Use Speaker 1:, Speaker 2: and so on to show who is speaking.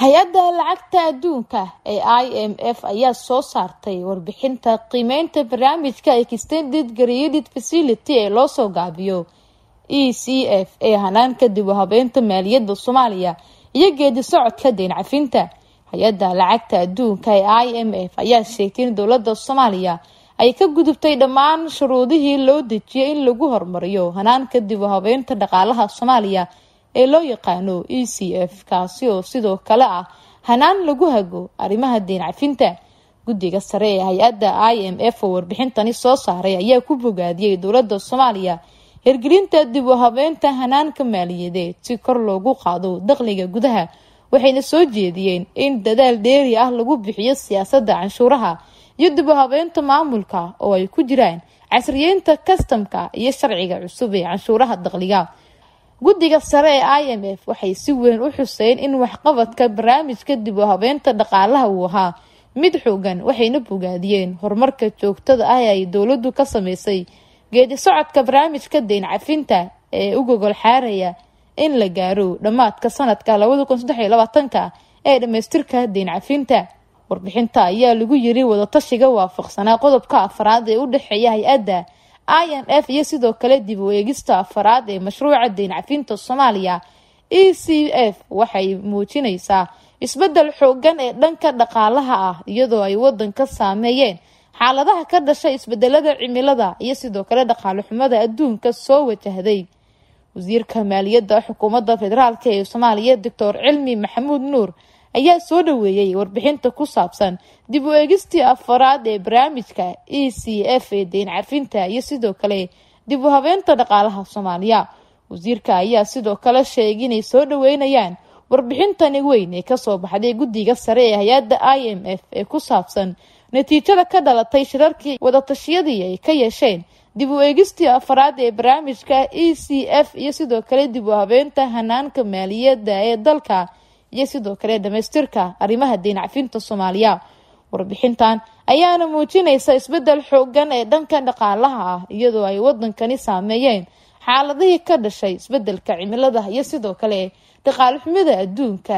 Speaker 1: hay-adda lacagta adduunka ee i m f ayaa soo saartay warbixinta qiimeynta barnaamijka extended graded facility ee loosoo gaabiyo e c f ee hanaanka dib uhabeynta maaliyadda soomaaliya iyo geedi socodka deyn cafinta hay-adda lacagta adduunka ee i m f ayaa sheegtay in dowladda soomaaliya ay ka gudubtay dhammaan shuruudihii loo dejiyay in lagu horumariyo hanaanka dib u habeynta dhaqaalaha soomaaliya ee loo yaqaano e c f kaasi oo sidoo kale ah hanaan lagu hago arrimaha deencafinta guddiga sare ee hay-adda i m f oo warbixintani soo saaray ayaa ku bogaadiyey dowladda soomaaliya hirgelinta dib u habeynta hanaanka maaliyadeed si kor loogu qaado dakhliga gudaha waxayna soo jeediyeen in dadaal dheeri ah lagu bixiyo siyaasadda canshuuraha iyo dib u habeynta maamulka oo ay ku jiraan casriyeynta kastamka iyo sharciga cusub ee canshuuraha dakhliga guddiga sare ee i m f waxay si weyn u xuseen in waxqabadka barnaamijka dib u habeynta dhaqaalaha uu ahaa mid xoogan waxayna bogaadiyeen horumarka joogtada ah ee ay dowladdu ka sameysay geedi socodka barnaamijka deyn cafinta ee u gogol xaaraya in la gaaro dhammaadka sanadka labadakunsdeyabaatanka ee dhammaystirka deyn cafinta warbixinta ayaa lagu yiri wadatashiga waafaqsanaa qodobka afaraad ee u dhexeeya hay-adda i m f iyo sidoo kale dib u eegista afaraad ee mashruuca deyn cafinta soomaaliya e c f waxay muujinaysaa isbeddel xooggan ee dhanka dhaqaalaha ah iyadoo ay waddanka saameeyeen xaaladaha ka dhashay isbedelada cimilada iyo sidoo kale dhaqaale xumada adduunka soo wajahday wasiirka maaliyadda xukuumadda federaalk ee soomaaliya doctor cilmi maxamuud nuur ayaa soo dhoweeyey warbixinta ku saabsan dib u eegistii afaraad ee barnaamijka e c f ee deyn carfinta iyo sidoo kale dib u habeynta dhaqaalaha soomaaliya wasiirka ayaa sidoo kale sheegay inay soo dhoweynayaan warbixintani weyn ee kasoo baxday guddiga sare ee hay-adda i m f ee ku saabsan natiijada ka dhalatay shirarkii wadatashyadii ay ka yeesheen dib u eegistii afaraad ee barnaamijka e c f iyo sidoo kale dib u habeynta hanaanka maaliyadda ee dalka iyo sidoo kale dhamaystirka arrimaha deynacafinta soomaaliya warbixintan ayaana muujinaysa isbeddel xooggan ee dhanka dhaqaalaha ah iyadoo ay wadankani saameeyeen xaaladihii ka dhashay isbeddelka cimilada iyo sidoo kale dhaqaalo xumida adduunka